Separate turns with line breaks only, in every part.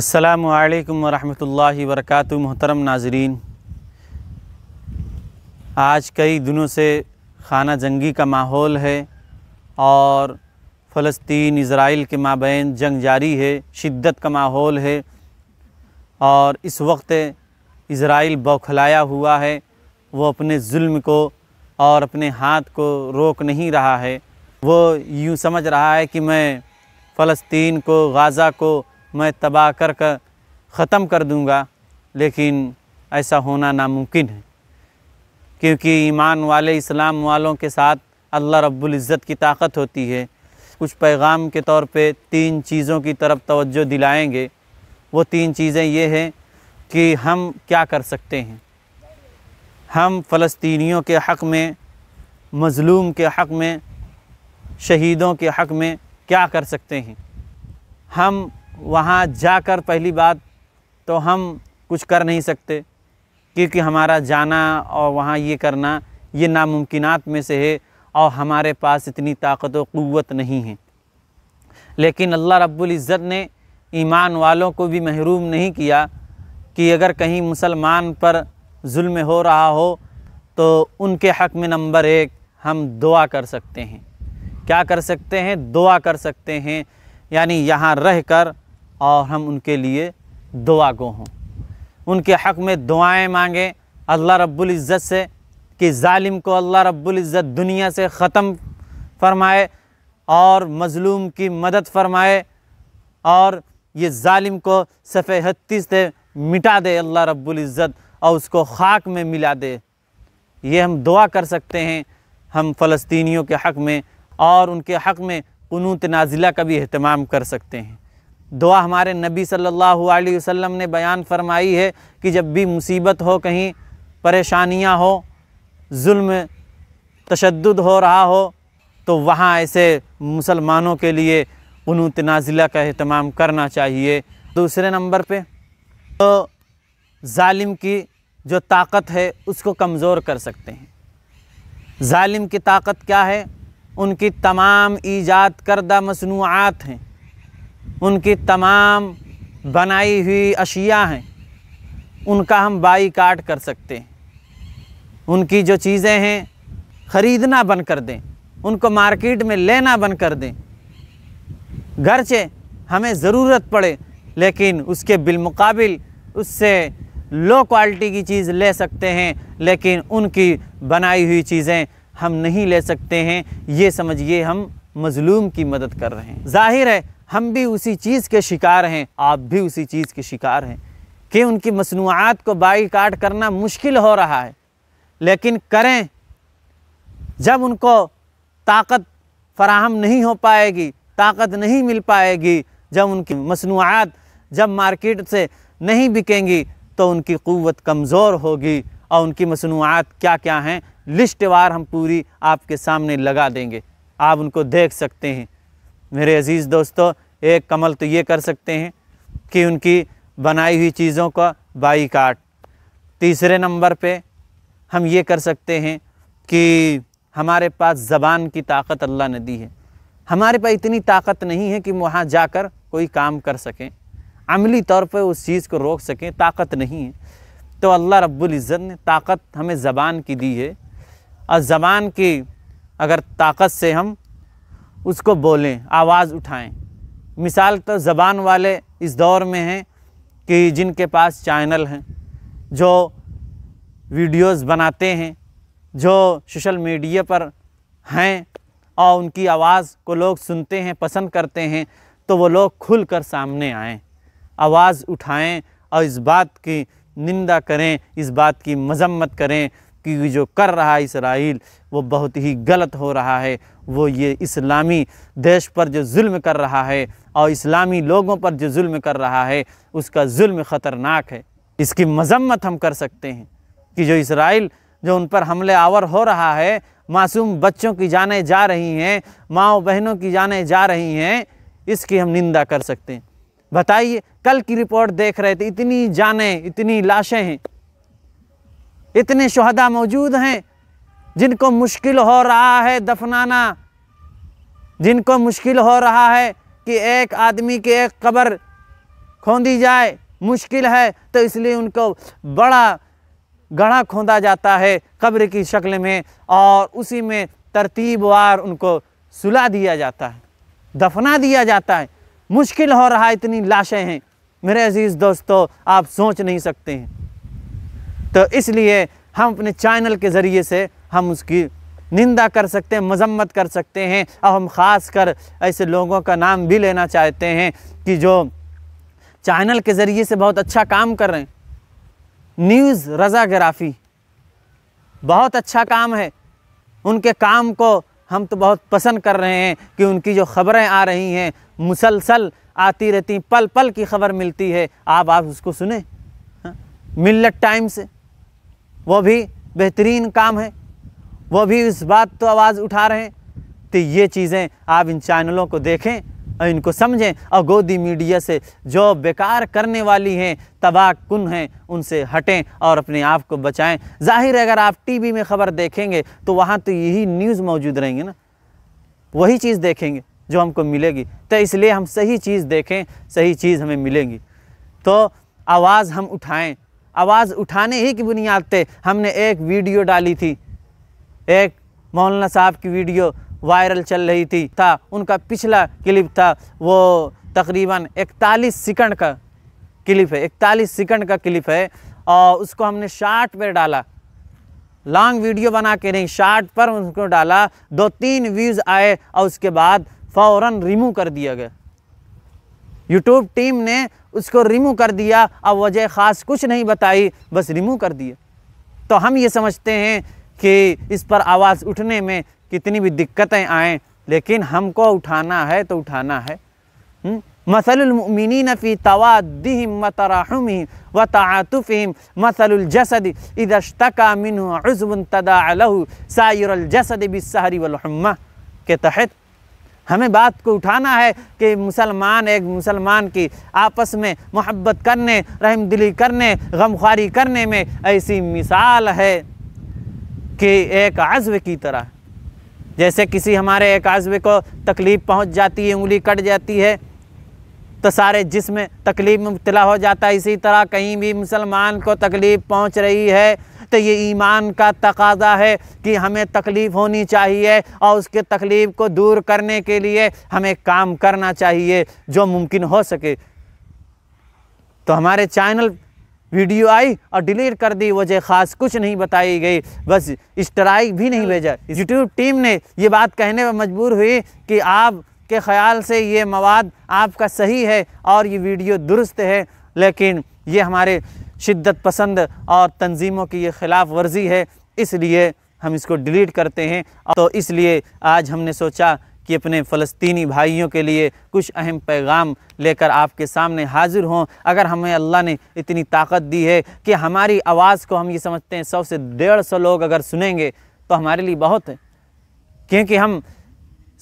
असलकम वालेकुम वरक मोहतरम नाजरीन आज कई दिनों से खाना जंगी का माहौल है और फ़लस्तीन इसराइल के माबेन जंग जारी है शिद्दत का माहौल है और इस वक्त इसराइल बौखलाया हुआ है वो अपने जुल्म को और अपने हाथ को रोक नहीं रहा है वो यूँ समझ रहा है कि मैं फ़लस्तीन को गाज़ा को मैं तबाह कर कर ख़त्म कर दूँगा लेकिन ऐसा होना नामुमकिन है क्योंकि ईमान वाले इस्लाम वालों के साथ अल्लाह रब्बुल इज़्ज़त की ताकत होती है कुछ पैगाम के तौर पे तीन चीज़ों की तरफ तवज्जो दिलाएंगे वो तीन चीज़ें ये हैं कि हम क्या कर सकते हैं हम फ़लस्तीनियों के हक़ में मज़लूम के हक़ में शहीदों के हक़ में क्या कर सकते हैं हम वहाँ जाकर पहली बात तो हम कुछ कर नहीं सकते क्योंकि हमारा जाना और वहाँ ये करना ये नामुमकिनात में से है और हमारे पास इतनी ताकत और क़वत नहीं है लेकिन अल्लाह रब्बुल इज़्ज़त ने ईमान वालों को भी महरूम नहीं किया कि अगर कहीं मुसलमान पर जुल्म हो रहा हो तो उनके हक़ में नंबर एक हम दुआ कर सकते हैं क्या कर सकते हैं दुआ कर सकते हैं यानी यहाँ रह कर और हम उनके लिए दुआ गो हों उनके हक़ में दुआएं मांगें अल्लाह रब्बुल इज़्ज़त से कि ालिम को अल्लाह रब्बुल इज़्ज़त दुनिया से ख़त्म फरमाए और मज़लूम की मदद फरमाए और ये ालिम को सफ़ेहत्ती से मिटा दे अल्लाह रब्बुल इज़्ज़त और उसको खाक में मिला दे ये हम दुआ कर सकते हैं हम फ़लस्तीनियों के हक़ में और उनके हक़ में क़नूत नाजिला का भी अहतमाम कर सकते हैं दुआ हमारे नबी सल्लल्लाहु अलैहि वसल्लम ने बयान फरमाई है कि जब भी मुसीबत हो कहीं परेशानियां हो जुल्म तशद हो रहा हो तो वहाँ ऐसे मुसलमानों के लिए उनू तनाजिला का अहतमाम करना चाहिए दूसरे नंबर पे तो जालिम की जो ताकत है उसको कमज़ोर कर सकते हैं ालिम की ताकत क्या है उनकी तमाम ईजाद करदा मसनूआत हैं उनकी तमाम बनाई हुई अशिया हैं उनका हम बाई काट कर सकते हैं उनकी जो चीज़ें हैं ख़रीदना बंद कर दें उनको मार्केट में लेना बंद कर दें घर से हमें ज़रूरत पड़े लेकिन उसके बिलमुकाबिल उससे लो क्वालिटी की चीज़ ले सकते हैं लेकिन उनकी बनाई हुई चीज़ें हम नहीं ले सकते हैं ये समझिए हम मज़लूम की मदद कर रहे हैं जाहिर है हम भी उसी चीज़ के शिकार हैं आप भी उसी चीज़ के शिकार हैं कि उनकी मसनूआत को बाई काट करना मुश्किल हो रहा है लेकिन करें जब उनको ताकत फराहम नहीं हो पाएगी ताकत नहीं मिल पाएगी जब उनकी मसनूआत जब मार्केट से नहीं बिकेंगी तो उनकी क़वत कमज़ोर होगी और उनकी मसनूआत क्या क्या हैं लिस्टवार हम पूरी आपके सामने लगा देंगे आप उनको देख सकते हैं मेरे अज़ीज़ दोस्तों एक कमल तो ये कर सकते हैं कि उनकी बनाई हुई चीज़ों का बाई काट तीसरे नंबर पे हम ये कर सकते हैं कि हमारे पास ज़बान की ताकत अल्लाह ने दी है हमारे पास इतनी ताकत नहीं है कि वहाँ जाकर कोई काम कर सकें अमली तौर पर उस चीज़ को रोक सकें ताकत नहीं है तो अल्लाह रब्बुल इज़्ज़त ने ताकत हमें ज़बान की दी है और ज़बान की अगर ताकत से हम उसको बोलें आवाज़ उठाएं मिसाल तो ज़बान वाले इस दौर में हैं कि जिनके पास चैनल हैं जो वीडियोस बनाते हैं जो सोशल मीडिया पर हैं और उनकी आवाज़ को लोग सुनते हैं पसंद करते हैं तो वो लोग खुल कर सामने आएँ आवाज़ उठाएं और इस बात की निंदा करें इस बात की मजम्मत करें कि जो कर रहा है इसराइल वो बहुत ही गलत हो रहा है वो ये इस्लामी देश पर जो जुल्म कर रहा है और इस्लामी लोगों पर जो जुल्म कर रहा है उसका जुल्म ख़तरनाक है इसकी मजम्मत हम कर सकते हैं कि जो इसराइल जो उन पर हमले आवर हो रहा है मासूम बच्चों की जानें जा रही हैं माओ बहनों की जानें जा रही हैं इसकी हम निंदा कर सकते हैं बताइए कल की रिपोर्ट देख रहे थे इतनी जानें इतनी लाशें हैं इतने शहदा मौजूद हैं जिनको मुश्किल हो रहा है दफनाना जिनको मुश्किल हो रहा है कि एक आदमी की एक कब्र खोदी जाए मुश्किल है तो इसलिए उनको बड़ा गढ़ा खोदा जाता है कब्र की शक्ल में और उसी में तरतीबवार उनको सुला दिया जाता है दफना दिया जाता है मुश्किल हो रहा है इतनी लाशें हैं मेरे अज़ीज़ दोस्तों आप सोच नहीं सकते हैं तो इसलिए हम अपने चैनल के ज़रिए से हम उसकी निंदा कर सकते हैं मजम्मत कर सकते हैं और हम ख़ास कर ऐसे लोगों का नाम भी लेना चाहते हैं कि जो चैनल के ज़रिए से बहुत अच्छा काम कर रहे हैं न्यूज़ रज़ा ग्राफी बहुत अच्छा काम है उनके काम को हम तो बहुत पसंद कर रहे हैं कि उनकी जो ख़बरें आ रही हैं मुसलसल आती रहती पल पल की खबर मिलती है आप आप उसको सुने हाँ? मिल्लत टाइम से वह भी बेहतरीन काम है वह भी इस बात तो आवाज़ उठा रहे हैं तो ये चीज़ें आप इन चैनलों को देखें और इनको समझें और गोदी मीडिया से जो बेकार करने वाली हैं तबाह कन हैं उनसे हटें और अपने आप को बचाएं जाहिर है अगर आप टीवी में ख़बर देखेंगे तो वहाँ तो यही न्यूज़ मौजूद रहेंगे ना वही चीज़ देखेंगे जो हमको मिलेगी तो इसलिए हम सही चीज़ देखें सही चीज़ हमें मिलेंगी तो आवाज़ हम उठाएँ आवाज़ उठाने ही की बुनियाद पर हमने एक वीडियो डाली थी एक मौलाना साहब की वीडियो वायरल चल रही थी था उनका पिछला क्लिप था वो तकरीबन 41 सेकंड का क्लिप है 41 सेकंड का क्लिप है और उसको हमने शार्ट पर डाला लॉन्ग वीडियो बना के नहीं शार्ट पर उसको डाला दो तीन व्यूज़ आए और उसके बाद फौरन रिमूव कर दिया गया यूट्यूब टीम ने उसको रिमूव कर दिया अब वजह ख़ास कुछ नहीं बताई बस रिमूव कर दिया तो हम ये समझते हैं कि इस पर आवाज़ उठने में कितनी भी दिक्कतें आएँ लेकिन हमको उठाना है तो उठाना है हम्म? मसलमिनी नफ़ी तवादी व तराहम व तातुफ़ीम मसलजसद इदशतका मिन तदा सायरजसद बिसहरी वलहम्मा के तहत हमें बात को उठाना है कि मुसलमान एक मुसलमान की आपस में मोहब्बत करने रहम दिली करने गमखारी करने में ऐसी मिसाल है कि एक आज़व की तरह जैसे किसी हमारे एक आज़वे को तकलीफ़ पहुंच जाती है उंगली कट जाती है तो सारे जिसम तकलीफ़ मुबला मुबतला हो जाता है इसी तरह कहीं भी मुसलमान को तकलीफ़ पहुंच रही है तो ये ईमान का तकाजा है कि हमें तकलीफ़ होनी चाहिए और उसके तकलीफ़ को दूर करने के लिए हमें काम करना चाहिए जो मुमकिन हो सके तो हमारे चैनल वीडियो आई और डिलीट कर दी वजह ख़ास कुछ नहीं बताई गई बस स्ट्राइक भी नहीं भेजा यूट्यूब टीम ने ये बात कहने पर मजबूर हुई कि आप के ख़्याल से ये मवाद आपका सही है और ये वीडियो दुरुस्त है लेकिन ये हमारे शिद्दत पसंद और तंजीमों की ये खिलाफ वर्जी है इसलिए हम इसको डिलीट करते हैं तो इसलिए आज हमने सोचा कि अपने फ़लस्तीनी भाइयों के लिए कुछ अहम पैगाम लेकर आपके सामने हाजिर हों अगर हमें अल्लाह ने इतनी ताकत दी है कि हमारी आवाज़ को हम ये समझते हैं सौ से डेढ़ सौ लोग अगर सुनेंगे तो हमारे लिए बहुत है क्योंकि हम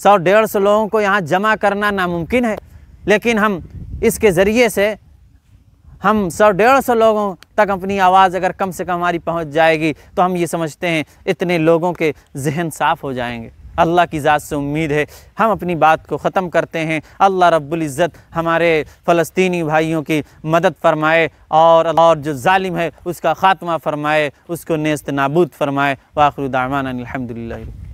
सौ डेढ़ सौ लोगों को यहाँ जमा करना नामुमकिन है लेकिन हम इसके ज़रिए से हम सौ डेढ़ सौ लोगों तक अपनी आवाज़ अगर कम से कम हमारी पहुंच जाएगी तो हम ये समझते हैं इतने लोगों के जहन साफ़ हो जाएंगे अल्लाह की ज़ात से उम्मीद है हम अपनी बात को ख़त्म करते हैं अल्लाह रब्बुल इज़्ज़त हमारे फ़लस्तीनी भाइयों की मदद फरमाए और और जो ालिम है उसका ख़ात्मा फरमाए उसको नेस्त नाबूद फरमाए वाखरुदामान अलहमदिल्ला